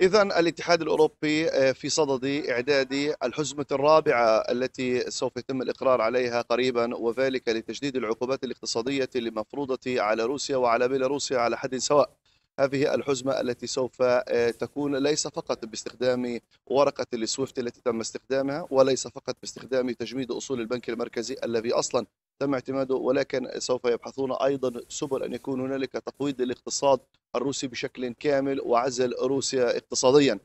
إذا الاتحاد الأوروبي آه، في صدد إعداد الحزمة الرابعة التي سوف يتم الإقرار عليها قريبا وذلك لتجديد العقوبات الاقتصادية المفروضة على روسيا وعلى بيلاروسيا على حد سواء هذه الحزمة التي سوف آه، تكون ليس فقط باستخدام ورقة السويفت التي تم استخدامها وليس فقط باستخدام تجميد أصول البنك المركزي الذي أصلا تم اعتماده ولكن سوف يبحثون أيضا سبل أن يكون هنالك تقويض للاقتصاد الروسي بشكل كامل وعزل روسيا اقتصاديا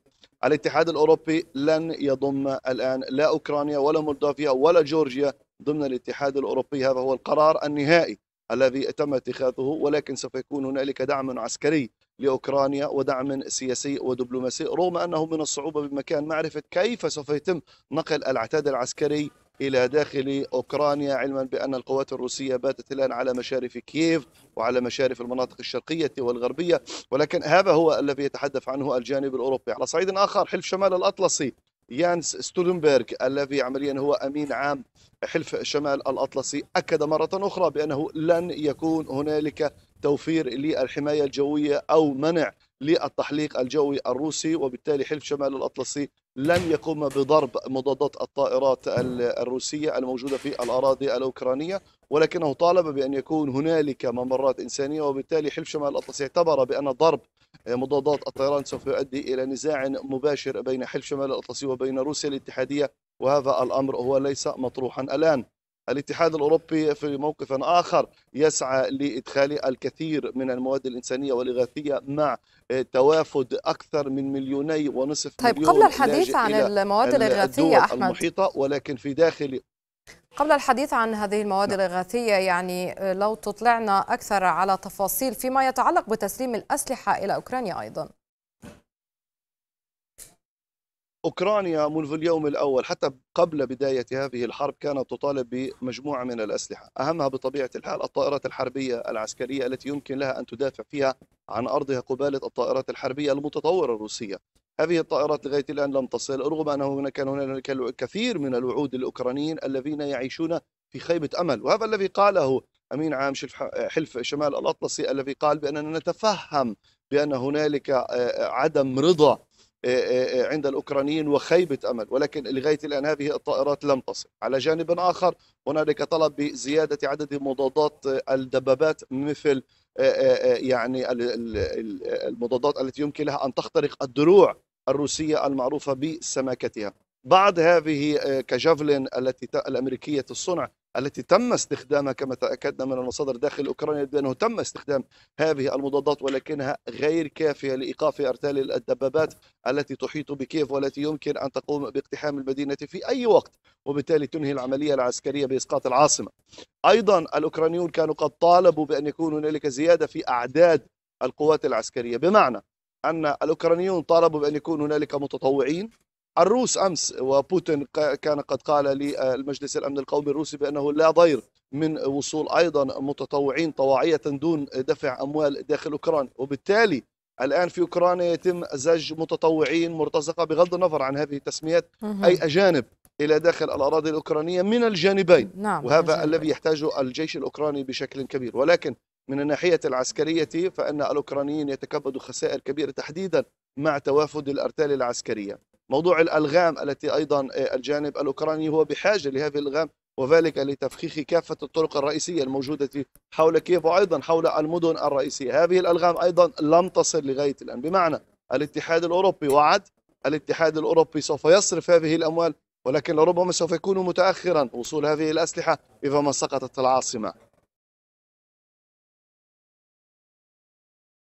الاتحاد الأوروبي لن يضم الآن لا أوكرانيا ولا مولدافيا ولا جورجيا ضمن الاتحاد الأوروبي هذا هو القرار النهائي الذي تم اتخاذه ولكن سوف يكون هنالك دعم عسكري لاوكرانيا ودعم سياسي ودبلوماسي رغم انه من الصعوبه بمكان معرفه كيف سوف يتم نقل العتاد العسكري إلى داخل أوكرانيا علما بأن القوات الروسية باتت الآن على مشارف كييف وعلى مشارف المناطق الشرقية والغربية ولكن هذا هو الذي يتحدث عنه الجانب الأوروبي على صعيد آخر حلف شمال الأطلسي يانس ستولنبرغ الذي عمليا هو امين عام حلف شمال الاطلسي اكد مره اخرى بانه لن يكون هنالك توفير للحمايه الجويه او منع للتحليق الجوي الروسي وبالتالي حلف شمال الأطلسي لن يقوم بضرب مضادات الطائرات الروسية الموجودة في الأراضي الأوكرانية ولكنه طالب بأن يكون هنالك ممرات إنسانية وبالتالي حلف شمال الأطلسي اعتبر بأن ضرب مضادات الطيران سوف يؤدي إلى نزاع مباشر بين حلف شمال الأطلسي وبين روسيا الاتحادية وهذا الأمر هو ليس مطروحا الآن الاتحاد الأوروبي في موقف آخر يسعى لإدخال الكثير من المواد الإنسانية والإغاثية مع توافد أكثر من مليوني ونصف طيب مليون قبل الحديث عن المواد الإغاثية أحمد المحيطة ولكن في داخل قبل الحديث عن هذه المواد نعم. الإغاثية يعني لو تطلعنا أكثر على تفاصيل فيما يتعلق بتسليم الأسلحة إلى أوكرانيا أيضاً أوكرانيا منذ اليوم الأول حتى قبل بداية هذه الحرب كانت تطالب بمجموعة من الأسلحة أهمها بطبيعة الحال الطائرات الحربية العسكرية التي يمكن لها أن تدافع فيها عن أرضها قبالة الطائرات الحربية المتطورة الروسية هذه الطائرات لغاية الآن لم تصل رغم أنه كان هناك الكثير من الوعود الأوكرانيين الذين يعيشون في خيبة أمل وهذا الذي قاله أمين عام حلف شمال الأطلسي الذي قال بأننا نتفهم بأن هنالك آه، عدم رضا آه، آه، آه، عند الأوكرانيين وخيبة أمل ولكن لغاية الآن هذه الطائرات لم تصل على جانب آخر هنالك طلب بزيادة عدد مضادات الدبابات مثل يعني المضادات التي يمكن لها أن تخترق الدروع الروسية المعروفة بسماكتها بعض هذه كجافلين التي الأمريكية الصنع التي تم استخدامها كما تأكدنا من المصادر داخل أوكرانيا بأنه تم استخدام هذه المضادات ولكنها غير كافية لإيقاف أرتال الدبابات التي تحيط بكيف والتي يمكن أن تقوم باقتحام المدينة في أي وقت وبالتالي تنهي العملية العسكرية بإسقاط العاصمة أيضا الأوكرانيون كانوا قد طالبوا بأن يكون هنالك زيادة في أعداد القوات العسكرية بمعنى أن الأوكرانيون طالبوا بأن يكون هنالك متطوعين الروس امس وبوتين كان قد قال للمجلس الامن القومي الروسي بانه لا ضير من وصول ايضا متطوعين طواعيه دون دفع اموال داخل اوكرانيا وبالتالي الان في اوكرانيا يتم زج متطوعين مرتزقه بغض النظر عن هذه التسميات اي اجانب الى داخل الاراضي الاوكرانيه من الجانبين نعم وهذا الجانبين. الذي يحتاجه الجيش الاوكراني بشكل كبير ولكن من الناحيه العسكريه فان الاوكرانيين يتكبدوا خسائر كبيره تحديدا مع توافد الارتال العسكريه موضوع الألغام التي أيضا آه، الجانب الأوكراني هو بحاجة لهذه الألغام وذلك لتفخيخ كافة الطرق الرئيسية الموجودة حول كيف وأيضا حول المدن الرئيسية هذه الألغام أيضا لم تصل لغاية الآن بمعنى الاتحاد الأوروبي وعد الاتحاد الأوروبي سوف يصرف هذه الأموال ولكن لربما سوف يكون متأخرا وصول هذه الأسلحة إذا ما سقطت العاصمة